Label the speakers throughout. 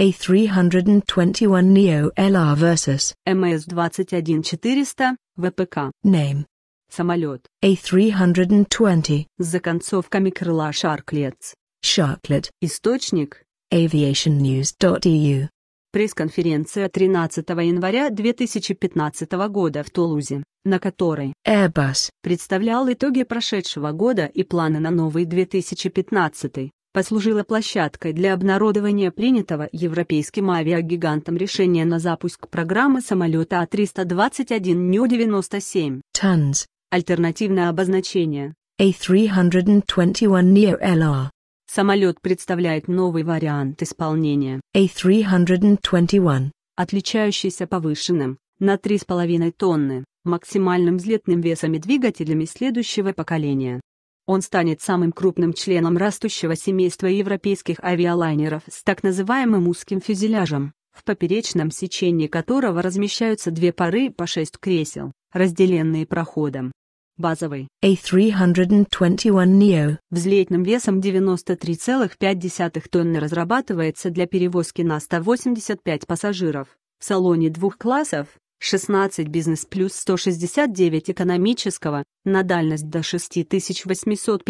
Speaker 1: A321 Neo LR vs
Speaker 2: MS-21400 ВПК. Name. Самолет. A320. С законцовками крыла Шарклетс. Sharklet. Источник. aviationnews.eu. Пресс-конференция 13 января 2015 года в Тулузе, на которой
Speaker 3: Airbus
Speaker 2: представлял итоги прошедшего года и планы на новый 2015 послужила площадкой для обнародования принятого европейским авиагигантом решения на запуск программы самолета А321 NEO-97 TANS, альтернативное обозначение
Speaker 1: A321 а
Speaker 2: NEO-LR. Самолет представляет новый вариант исполнения A321, а отличающийся повышенным, на 3,5 тонны, максимальным взлетным весом и двигателями следующего поколения он станет самым крупным членом растущего семейства европейских авиалайнеров с так называемым узким фюзеляжем, в поперечном сечении которого размещаются две пары по шесть кресел, разделенные проходом. Базовый
Speaker 1: A321neo
Speaker 3: e
Speaker 2: взлетным весом 93,5 тонны разрабатывается для перевозки на 185 пассажиров. В салоне двух классов 16 бизнес плюс 169 экономического на дальность до 6850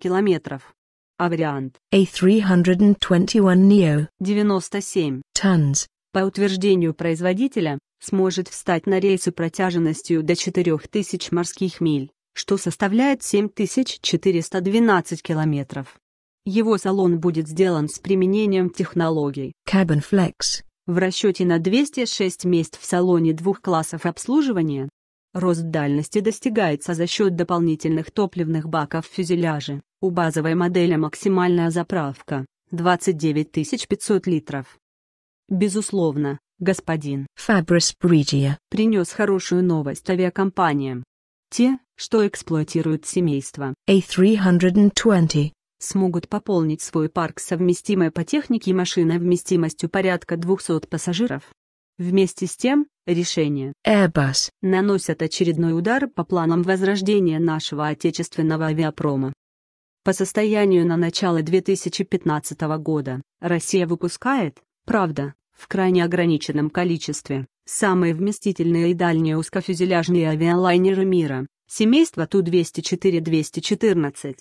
Speaker 2: километров. А вариант
Speaker 1: A321 NEO
Speaker 2: 97 tons по утверждению производителя сможет встать на рейсы протяженностью до 4000 морских миль, что составляет 7412 километров. Его салон будет сделан с применением технологий Cabin Flex в расчете на 206 мест в салоне двух классов обслуживания рост дальности достигается за счет дополнительных топливных баков фюзеляжа. У базовой модели максимальная заправка – 29 500 литров. Безусловно, господин
Speaker 1: Фабрис Бриджия
Speaker 2: принес хорошую новость авиакомпаниям. Те, что эксплуатируют семейство
Speaker 1: A320
Speaker 2: смогут пополнить свой парк совместимой по технике машиной вместимостью порядка 200 пассажиров. Вместе с тем, решение
Speaker 3: Airbus
Speaker 2: наносят очередной удар по планам возрождения нашего отечественного авиапрома. По состоянию на начало 2015 года Россия выпускает, правда, в крайне ограниченном количестве, самые вместительные и дальние узкофюзеляжные авиалайнеры мира, семейство Ту-204-214,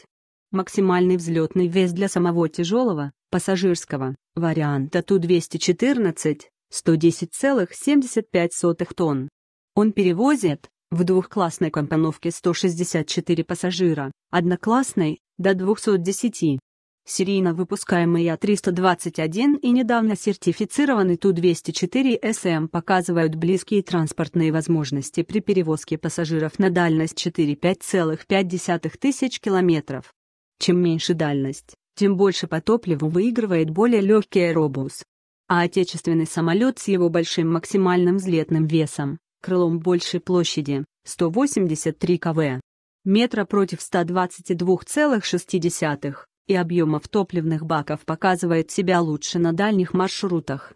Speaker 2: Максимальный взлетный вес для самого тяжелого, пассажирского, варианта Ту-214 – 110,75 тонн. Он перевозит в двухклассной компоновке 164 пассажира, одноклассной – до 210. Серийно выпускаемые А321 и недавно сертифицированный Ту-204СМ эм показывают близкие транспортные возможности при перевозке пассажиров на дальность 4,5 тысяч километров. Чем меньше дальность, тем больше по топливу выигрывает более легкий аэробус. А отечественный самолет с его большим максимальным взлетным весом, крылом большей площади, 183 кв. метра против 122,6 и объемов топливных баков показывает себя лучше на дальних маршрутах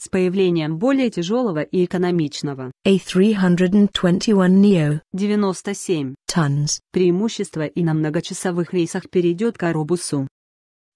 Speaker 2: с появлением более тяжелого и экономичного
Speaker 1: A321neo
Speaker 2: 97 tons. Преимущество и на многочасовых рейсах перейдет к Аробусу.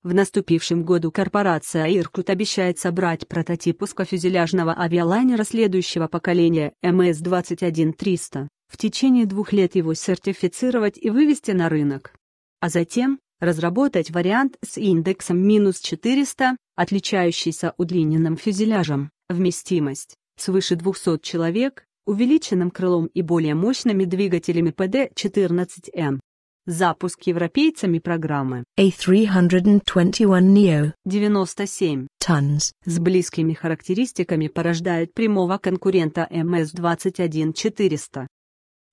Speaker 2: В наступившем году корпорация Иркут обещает собрать прототип узкофюзеляжного авиалайнера следующего поколения МС-21300, в течение двух лет его сертифицировать и вывести на рынок. А затем, разработать вариант с индексом минус 400, отличающийся удлиненным фюзеляжем, вместимость свыше 200 человек, увеличенным крылом и более мощными двигателями pd 14 м Запуск европейцами программы
Speaker 1: A321neo e
Speaker 2: 97 tons с близкими характеристиками порождает прямого конкурента MS-21400. Эм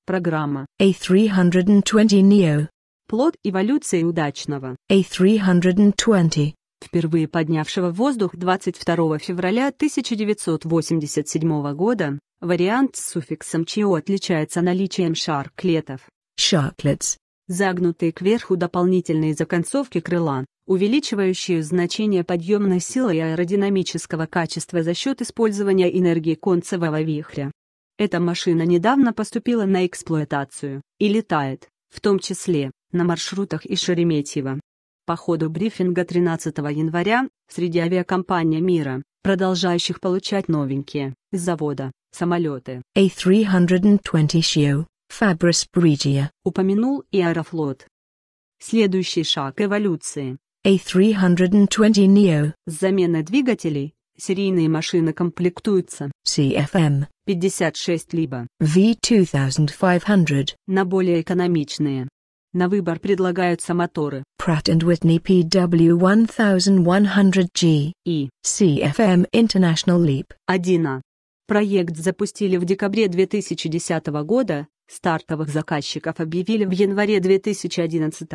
Speaker 2: Программа A320neo плод эволюции удачного A320, впервые поднявшего в воздух 22 февраля 1987 года, вариант с суффиксом «чио» отличается наличием шарклетов. Шарклетс. Загнутые кверху дополнительные законцовки крыла, увеличивающие значение подъемной силы и аэродинамического качества за счет использования энергии концевого вихря. Эта машина недавно поступила на эксплуатацию и летает в том числе на маршрутах из Шереметьево. По ходу брифинга 13 января среди авиакомпаний мира, продолжающих получать новенькие с завода самолеты
Speaker 1: A320 Shio, Fabris Brigia,
Speaker 2: упомянул и Аэрофлот. Следующий шаг эволюции
Speaker 1: A320 Neo
Speaker 2: замена двигателей Серийные машины комплектуются
Speaker 1: CFM
Speaker 2: 56 либо
Speaker 1: V2500
Speaker 2: на более экономичные. На выбор предлагаются моторы
Speaker 1: Pratt Whitney PW1100G и CFM International Leap
Speaker 2: 1. А. Проект запустили в декабре 2010 года, стартовых заказчиков объявили в январе 2011.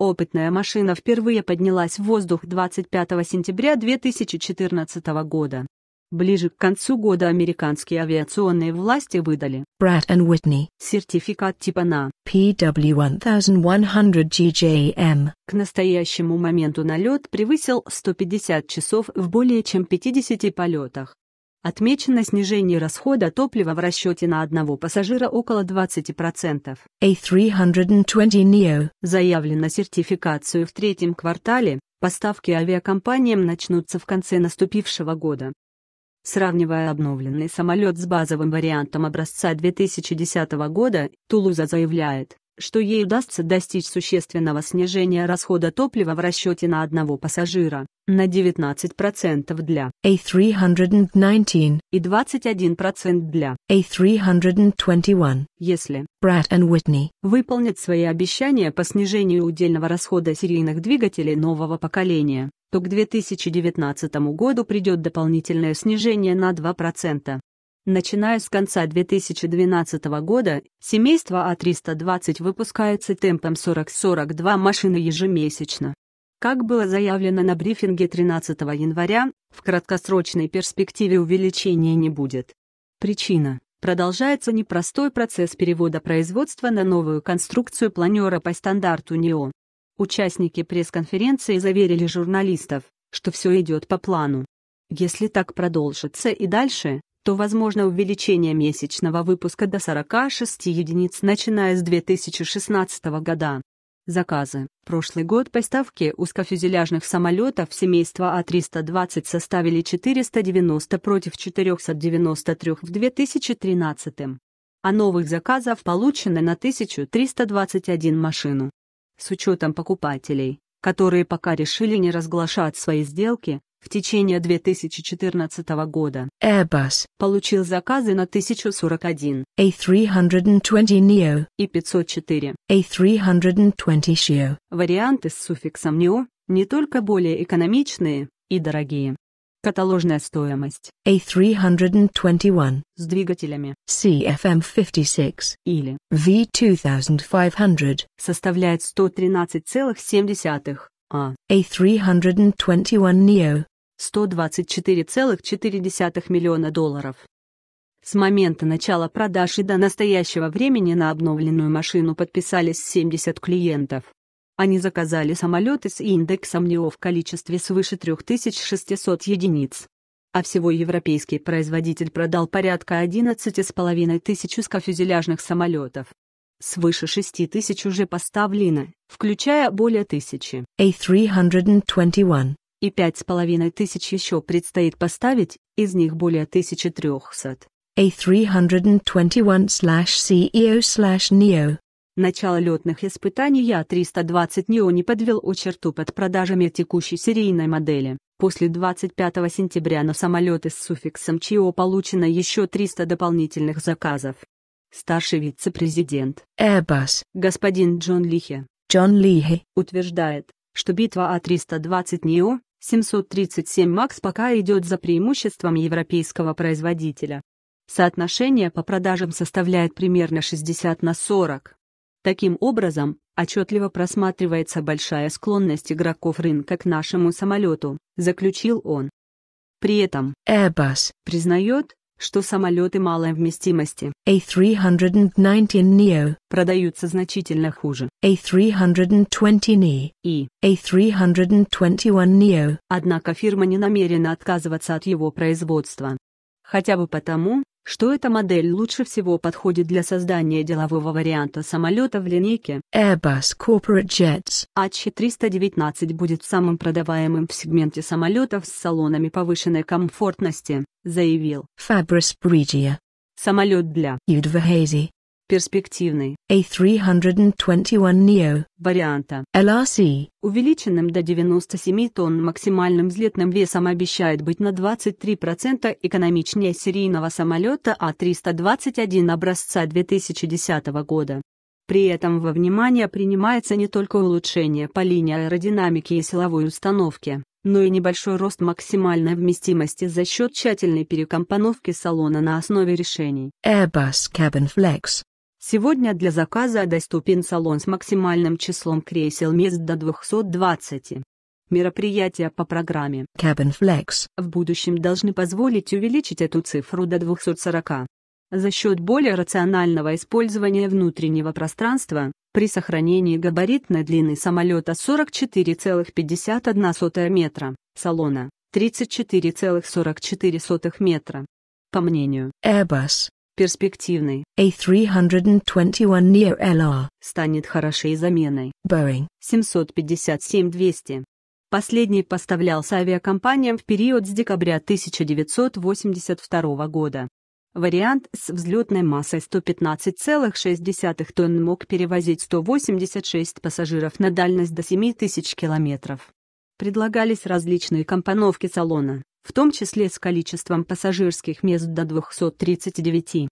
Speaker 2: Опытная машина впервые поднялась в воздух 25 сентября 2014 года. Ближе к концу года американские авиационные власти выдали Pratt Whitney сертификат типа на PW1100GJM. К настоящему моменту налет превысил 150 часов в более чем 50 полетах. Отмечено снижение расхода топлива в расчете на одного пассажира около 20%. A320neo. E Заявлено сертификацию в третьем квартале, поставки авиакомпаниям начнутся в конце наступившего года. Сравнивая обновленный самолет с базовым вариантом образца 2010 года, Тулуза заявляет, что ей удастся достичь существенного снижения расхода топлива в расчете на одного пассажира на 19% для
Speaker 1: A319
Speaker 2: и 21% для
Speaker 1: A321, если Pratt Whitney
Speaker 2: выполнят свои обещания по снижению удельного расхода серийных двигателей нового поколения, то к 2019 году придет дополнительное снижение на 2%. Начиная с конца 2012 года, семейство А320 выпускается темпом 40-42 машины ежемесячно. Как было заявлено на брифинге 13 января, в краткосрочной перспективе увеличения не будет. Причина. Продолжается непростой процесс перевода производства на новую конструкцию планера по стандарту НИО. Участники пресс-конференции заверили журналистов, что все идет по плану. Если так продолжится и дальше, то возможно увеличение месячного выпуска до 46 единиц, начиная с 2016 года. Заказы. Прошлый год поставки узкофюзеляжных самолетов семейства А320 составили 490 против 493 в 2013. А новых заказов получено на 1321 машину. С учетом покупателей, которые пока решили не разглашать свои сделки, в течение 2014 года
Speaker 3: Airbus
Speaker 2: получил заказы на 1041
Speaker 1: A320neo и 504 A320shio.
Speaker 2: Варианты с суффиксом «neo» не только более экономичные и дорогие. Каталожная стоимость
Speaker 1: A321
Speaker 2: с двигателями
Speaker 1: CFM56 или V2500 составляет 113,7
Speaker 2: а. A321neo 124,4 миллиона долларов. С момента начала продаж и до настоящего времени на обновленную машину подписались 70 клиентов. Они заказали самолеты с индексом НИО e в количестве свыше 3600 единиц. А всего европейский производитель продал порядка 11,5 тысяч узкофюзеляжных самолетов. Свыше 6 тысяч уже поставлено, включая более тысячи.
Speaker 1: A321
Speaker 2: и пять с половиной тысяч еще предстоит поставить, из них более 1300. A321-CEO-NEO e e Начало летных испытаний Я-320 NEO не подвел очерту под продажами текущей серийной модели. После 25 сентября на самолеты с суффиксом ЧИО получено еще 300 дополнительных заказов. Старший вице-президент
Speaker 3: Airbus
Speaker 2: господин Джон Лихе
Speaker 3: Джон Лихе
Speaker 2: утверждает, что битва А320 NEO 737 Макс пока идет за преимуществом европейского производителя. Соотношение по продажам составляет примерно 60 на 40. Таким образом, отчетливо просматривается большая склонность игроков рынка к нашему самолету, заключил он. При этом Airbus признает, что самолеты малой вместимости A319neo e продаются значительно хуже A320ne e
Speaker 1: и A321neo. E
Speaker 2: Однако фирма не намерена отказываться от его производства. Хотя бы потому, что эта модель лучше всего подходит для создания делового варианта самолета в линейке
Speaker 3: Airbus Corporate Jets.
Speaker 2: A319 будет самым продаваемым в сегменте самолетов с салонами повышенной комфортности, заявил Фабрис Brigia. Самолет для Юдвахези перспективный A321neo варианта
Speaker 1: LRC
Speaker 2: увеличенным до 97 тонн максимальным взлетным весом обещает быть на 23% экономичнее серийного самолета А321 образца 2010 года. При этом во внимание принимается не только улучшение по линии аэродинамики и силовой установки, но и небольшой рост максимальной вместимости за счет тщательной перекомпоновки салона на основе решений
Speaker 3: Airbus Cabin
Speaker 2: Flex Сегодня для заказа доступен салон с максимальным числом кресел мест до 220. Мероприятия по программе
Speaker 1: Cabin Flex
Speaker 2: в будущем должны позволить увеличить эту цифру до 240. За счет более рационального использования внутреннего пространства, при сохранении габаритной длины самолета 44,51 метра, салона 34,44 метра. По мнению
Speaker 3: Airbus,
Speaker 2: перспективный A321neo станет хорошей заменой Boeing 757-200. Последний поставлялся авиакомпаниям в период с декабря 1982 года. Вариант с взлетной массой 115,6 тонн мог перевозить 186 пассажиров на дальность до 7000 километров. Предлагались различные компоновки салона в том числе с количеством пассажирских мест до 239.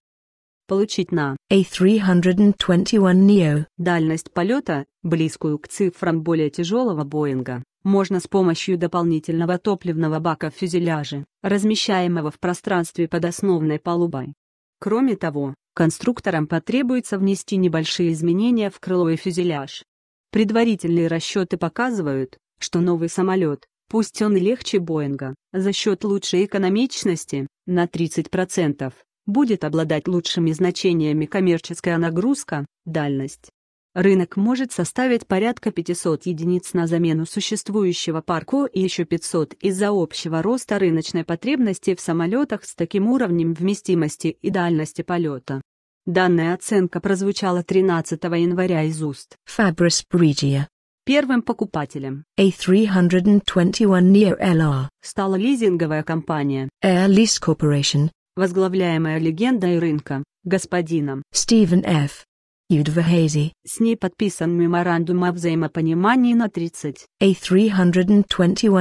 Speaker 2: Получить на
Speaker 1: A321neo
Speaker 2: дальность полета, близкую к цифрам более тяжелого Боинга, можно с помощью дополнительного топливного бака в фюзеляже, размещаемого в пространстве под основной палубой. Кроме того, конструкторам потребуется внести небольшие изменения в крыло и фюзеляж. Предварительные расчеты показывают, что новый самолет, Пусть он легче Боинга, за счет лучшей экономичности, на 30%, будет обладать лучшими значениями коммерческая нагрузка, дальность. Рынок может составить порядка 500 единиц на замену существующего парку и еще 500 из-за общего роста рыночной потребности в самолетах с таким уровнем вместимости и дальности полета. Данная оценка прозвучала 13 января из уст
Speaker 1: Фабрис Бриджия,
Speaker 2: Первым покупателем
Speaker 1: A321 Neo LR
Speaker 2: стала лизинговая компания
Speaker 1: Air Lease Corporation,
Speaker 2: возглавляемая легендой рынка, господином Стивен Ф.
Speaker 1: Юдвахези.
Speaker 2: С ней подписан меморандум о взаимопонимании на 30 A321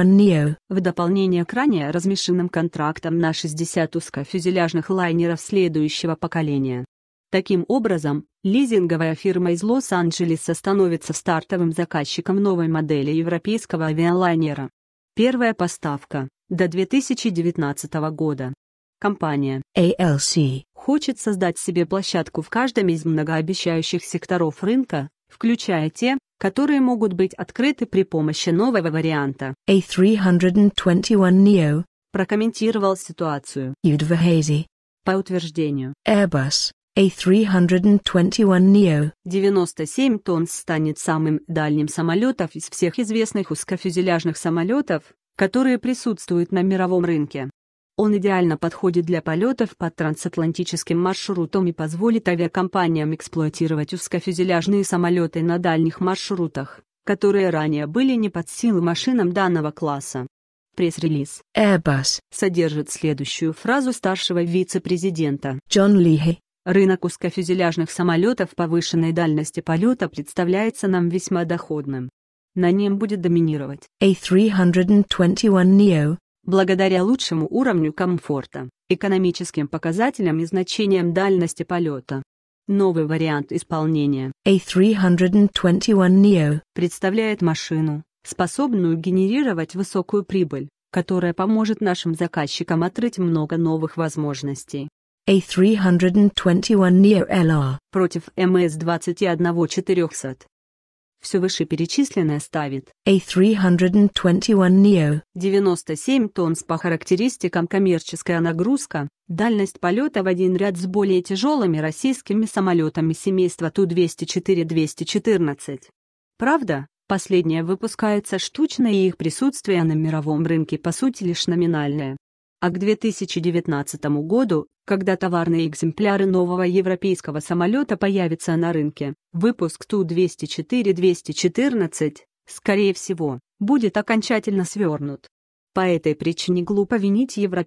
Speaker 2: Neo. В дополнение к ранее размещенным контрактам на 60 узкофюзеляжных лайнеров следующего поколения Таким образом, лизинговая фирма из Лос-Анджелеса становится стартовым заказчиком новой модели европейского авиалайнера. Первая поставка – до 2019 года. Компания
Speaker 3: ALC
Speaker 2: хочет создать себе площадку в каждом из многообещающих секторов рынка, включая те, которые могут быть открыты при помощи нового варианта.
Speaker 1: A321neo
Speaker 2: прокомментировал ситуацию.
Speaker 1: Юдвахейзи.
Speaker 2: По утверждению
Speaker 1: Airbus, A321neo.
Speaker 2: 97 тонн станет самым дальним самолетом из всех известных узкофюзеляжных самолетов, которые присутствуют на мировом рынке. Он идеально подходит для полетов по трансатлантическим маршрутам и позволит авиакомпаниям эксплуатировать узкофюзеляжные самолеты на дальних маршрутах, которые ранее были не под силу машинам данного класса. Пресс-релиз
Speaker 3: Airbus
Speaker 2: содержит следующую фразу старшего вице-президента Джон Лихи. Рынок узкофюзеляжных самолетов повышенной дальности полета представляется нам весьма доходным. На нем будет доминировать A321neo благодаря лучшему уровню комфорта, экономическим показателям и значениям дальности полета. Новый вариант исполнения
Speaker 1: A321neo
Speaker 2: представляет машину, способную генерировать высокую прибыль, которая поможет нашим заказчикам открыть много новых возможностей. A321 Neo LR против МС-21 400. Все вышеперечисленное ставит
Speaker 1: A321 Neo
Speaker 2: 97 тонн по характеристикам коммерческая нагрузка, дальность полета в один ряд с более тяжелыми российскими самолетами семейства Ту-204-214. Правда, последняя выпускается штучно и их присутствие на мировом рынке по сути лишь номинальное а к 2019 году, когда товарные экземпляры нового европейского самолета появятся на рынке, выпуск Ту-204-214, скорее всего, будет окончательно свернут. По этой причине глупо винить Европу.